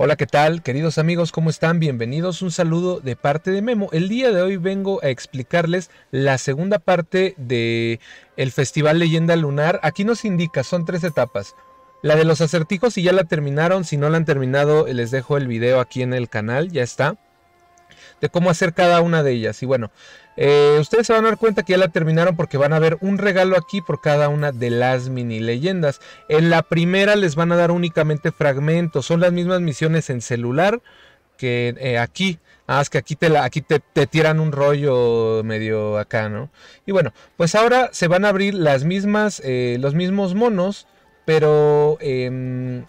Hola, ¿qué tal? Queridos amigos, ¿cómo están? Bienvenidos. Un saludo de parte de Memo. El día de hoy vengo a explicarles la segunda parte de el Festival Leyenda Lunar. Aquí nos indica, son tres etapas. La de los acertijos, si ya la terminaron, si no la han terminado, les dejo el video aquí en el canal, ya está. De cómo hacer cada una de ellas. Y bueno, eh, ustedes se van a dar cuenta que ya la terminaron porque van a ver un regalo aquí por cada una de las mini leyendas. En la primera les van a dar únicamente fragmentos. Son las mismas misiones en celular que eh, aquí. Ah, es que aquí te aquí te, tiran un rollo medio acá, ¿no? Y bueno, pues ahora se van a abrir las mismas, eh, los mismos monos, pero em,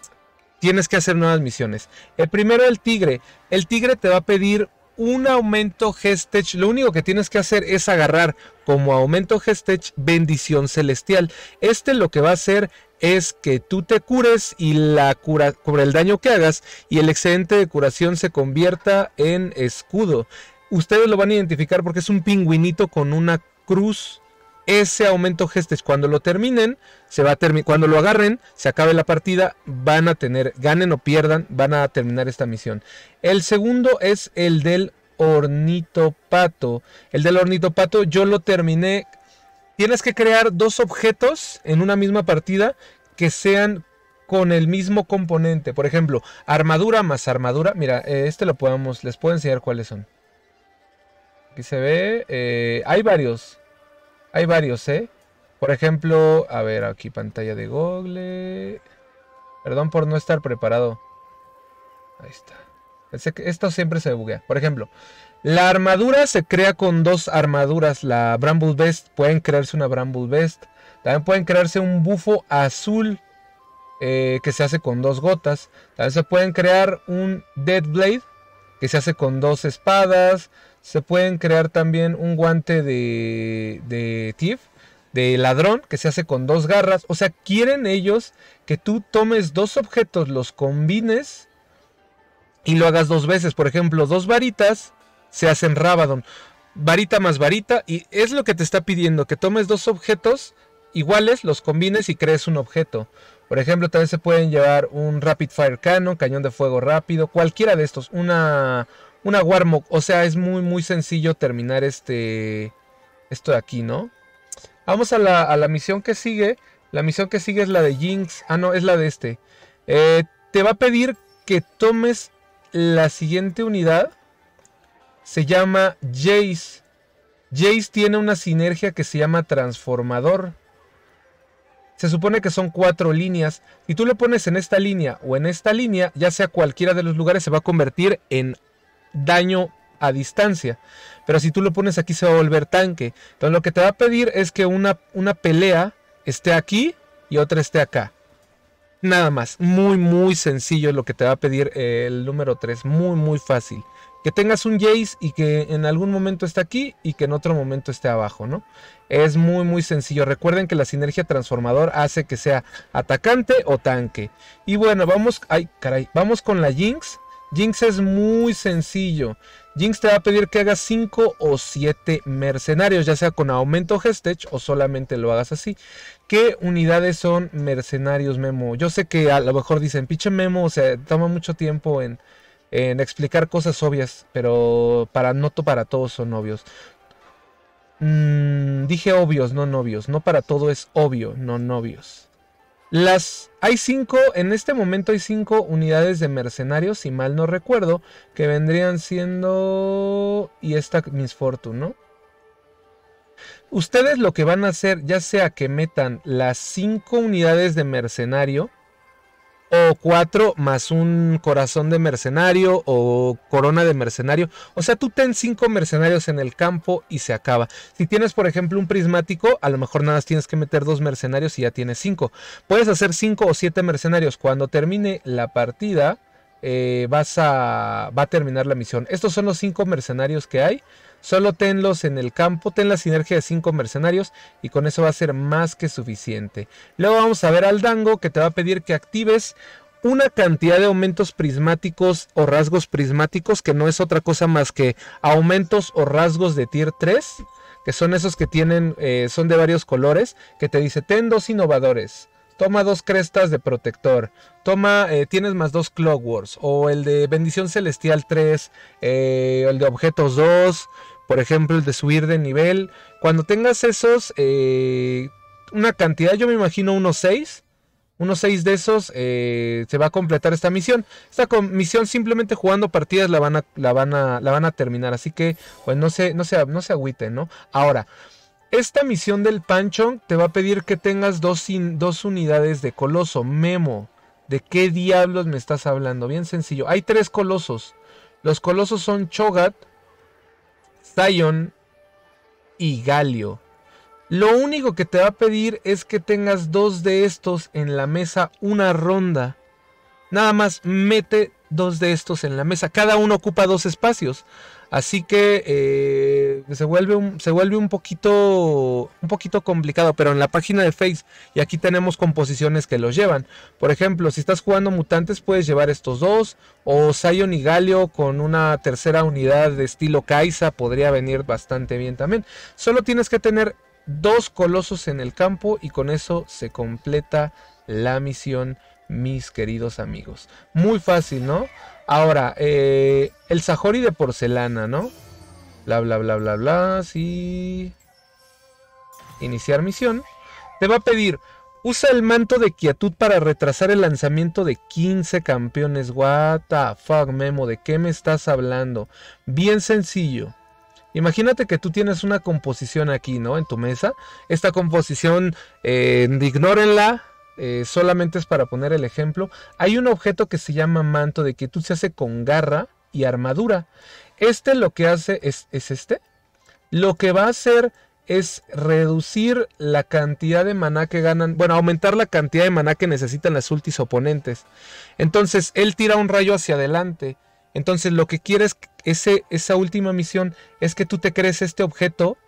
tienes que hacer nuevas misiones. El primero, el tigre. El tigre te va a pedir un aumento Gestech, lo único que tienes que hacer es agarrar como aumento Gestech bendición celestial. Este lo que va a hacer es que tú te cures y la cura sobre el daño que hagas y el excedente de curación se convierta en escudo. Ustedes lo van a identificar porque es un pingüinito con una cruz ese aumento gestech cuando lo terminen se va a cuando lo agarren se acabe la partida van a tener ganen o pierdan van a terminar esta misión el segundo es el del ornitopato. El del ornitopato yo lo terminé. Tienes que crear dos objetos en una misma partida que sean con el mismo componente. Por ejemplo, armadura más armadura. Mira, eh, este lo podemos, les puedo enseñar cuáles son. Aquí se ve. Eh, hay varios. Hay varios, ¿eh? Por ejemplo, a ver, aquí pantalla de Google. Perdón por no estar preparado. Ahí está. Esto siempre se buguea. Por ejemplo, la armadura se crea con dos armaduras. La Bramble Vest. Pueden crearse una Bramble Vest. También pueden crearse un bufo azul eh, que se hace con dos gotas. También se pueden crear un Dead Blade que se hace con dos espadas. Se pueden crear también un guante de, de Thief, de ladrón, que se hace con dos garras. O sea, quieren ellos que tú tomes dos objetos, los combines y lo hagas dos veces. Por ejemplo, dos varitas se hacen Rabadon. Varita más varita y es lo que te está pidiendo, que tomes dos objetos iguales, los combines y crees un objeto. Por ejemplo, también se pueden llevar un Rapid Fire Cannon, cañón de fuego rápido, cualquiera de estos, una, una Warmog. O sea, es muy, muy sencillo terminar este, esto de aquí, ¿no? Vamos a la, a la misión que sigue. La misión que sigue es la de Jinx. Ah, no, es la de este. Eh, te va a pedir que tomes la siguiente unidad se llama Jace. Jace tiene una sinergia que se llama transformador. Se supone que son cuatro líneas. y tú lo pones en esta línea o en esta línea, ya sea cualquiera de los lugares, se va a convertir en daño a distancia. Pero si tú lo pones aquí, se va a volver tanque. Entonces lo que te va a pedir es que una, una pelea esté aquí y otra esté acá. Nada más, muy muy sencillo lo que te va a pedir eh, el número 3, muy muy fácil. Que tengas un Jace y que en algún momento esté aquí y que en otro momento esté abajo, ¿no? Es muy muy sencillo. Recuerden que la sinergia transformador hace que sea atacante o tanque. Y bueno, vamos, ay caray, vamos con la Jinx. Jinx es muy sencillo. Jinx te va a pedir que hagas 5 o 7 mercenarios, ya sea con aumento o o solamente lo hagas así. ¿Qué unidades son mercenarios, Memo? Yo sé que a lo mejor dicen, pinche Memo, o sea, toma mucho tiempo en, explicar cosas obvias, pero para no para todos son obvios. Mm, dije obvios, no novios. No para todo es obvio, no novios. Las hay cinco, en este momento hay cinco unidades de mercenarios, si mal no recuerdo, que vendrían siendo y esta Miss Fortune, ¿no? Ustedes lo que van a hacer, ya sea que metan las 5 unidades de mercenario, o 4 más un corazón de mercenario o corona de mercenario. O sea, tú ten 5 mercenarios en el campo y se acaba. Si tienes, por ejemplo, un prismático, a lo mejor nada más tienes que meter 2 mercenarios y ya tienes 5. Puedes hacer 5 o 7 mercenarios. Cuando termine la partida, eh, vas a, va a terminar la misión. Estos son los 5 mercenarios que hay. Solo tenlos en el campo, ten la sinergia de 5 mercenarios y con eso va a ser más que suficiente. Luego vamos a ver al Dango que te va a pedir que actives una cantidad de aumentos prismáticos o rasgos prismáticos que no es otra cosa más que aumentos o rasgos de tier 3, que son esos que tienen, eh, son de varios colores, que te dice ten dos innovadores toma dos crestas de protector, toma, eh, tienes más dos clockworks, o el de bendición celestial 3, eh, el de objetos 2, por ejemplo, el de subir de nivel. Cuando tengas esos, eh, una cantidad, yo me imagino unos 6. Unos 6 de esos se va a completar esta misión. Esta misión simplemente jugando partidas la van a, la van la van a terminar. Así que, pues no se, no no se agüiten, ¿no? Ahora, esta misión del Pancho te va a pedir que tengas dos, dos unidades de coloso. Memo, ¿de qué diablos me estás hablando? Bien sencillo. Hay tres colosos. Los colosos son Chogat, Zion y Galio. Lo único que te va a pedir es que tengas dos de estos en la mesa una ronda. Nada más mete dos de estos en la mesa. Cada uno ocupa dos espacios. Así que eh, se, vuelve un, se vuelve un poquito, un poquito complicado, pero en la página de Face, y aquí tenemos composiciones que los llevan. Por ejemplo, si estás jugando mutantes, puedes llevar estos dos, o Sion y Galio con una tercera unidad de estilo Kaisa podría venir bastante bien también. Solo tienes que tener dos colosos en el campo y con eso se completa la misión, mis queridos amigos. Muy fácil, ¿no? Ahora, eh, el Sajori de porcelana, ¿no? Bla, bla, bla, bla, bla. Sí. Iniciar misión. Te va a pedir, usa el manto de quietud para retrasar el lanzamiento de 15 campeones. What the fuck, Memo, ¿de qué me estás hablando? Bien sencillo. Imagínate que tú tienes una composición aquí, ¿no? En tu mesa. Esta composición, eh, ignórenla, eh, solamente es para poner el ejemplo, hay un objeto que se llama manto de que tú se hace con garra y armadura. Este lo que hace es, este. Lo que va a hacer es reducir la cantidad de maná que ganan, bueno, aumentar la cantidad de maná que necesitan las ultis oponentes. Entonces, él tira un rayo hacia adelante. Entonces, lo que quieres, ese, esa última misión, es que tú te crees este objeto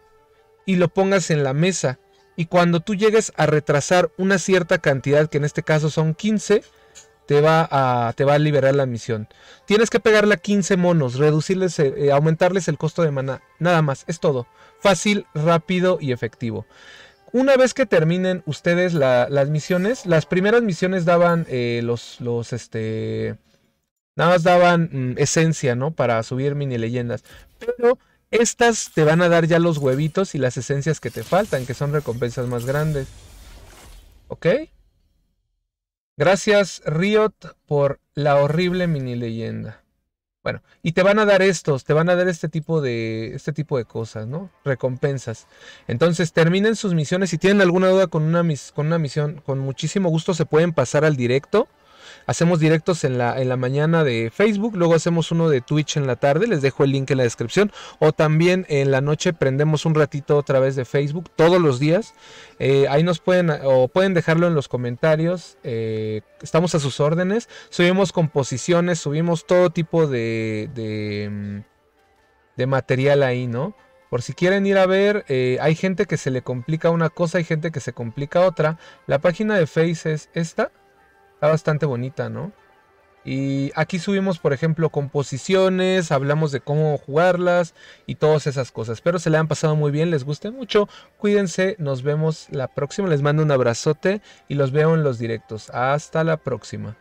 y lo pongas en la mesa. Y cuando tú llegues a retrasar una cierta cantidad, que en este caso son 15, te va a, te va a liberar la misión. Tienes que pegarle a 15 monos, reducirles, eh, eh, aumentarles el costo de maná. Nada más, es todo. Fácil, rápido y efectivo. Una vez que terminen ustedes las misiones, las primeras misiones daban eh, los, los, este... Nada más daban mm, esencia, ¿no? Para subir mini leyendas. Pero estas te van a dar ya los huevitos y las esencias que te faltan, que son recompensas más grandes. ¿Ok? Gracias Riot por la horrible mini leyenda. Bueno, y te van a dar estos, te van a dar este tipo de este tipo de cosas, ¿no? Recompensas. Entonces, terminen sus misiones si tienen alguna duda con una, con una misión, con muchísimo gusto se pueden pasar al directo. Hacemos directos en la, en la mañana de Facebook, luego hacemos uno de Twitch en la tarde, les dejo el link en la descripción, o también en la noche prendemos un ratito otra vez de Facebook todos los días. Eh, ahí nos pueden, o pueden dejarlo en los comentarios, eh, estamos a sus órdenes, subimos composiciones, subimos todo tipo de, de, mm, material ahí, ¿no? Por si quieren ir a ver, eh, hay gente que se le complica una cosa, hay gente que se complica otra. La página de Face es esta. Está bastante bonita, ¿no? Y aquí subimos, por ejemplo, composiciones, hablamos de cómo jugarlas y todas esas cosas. Espero se le han pasado muy bien, les guste mucho. Cuídense, nos vemos la próxima. Les mando un abrazote y los veo en los directos. Hasta la próxima.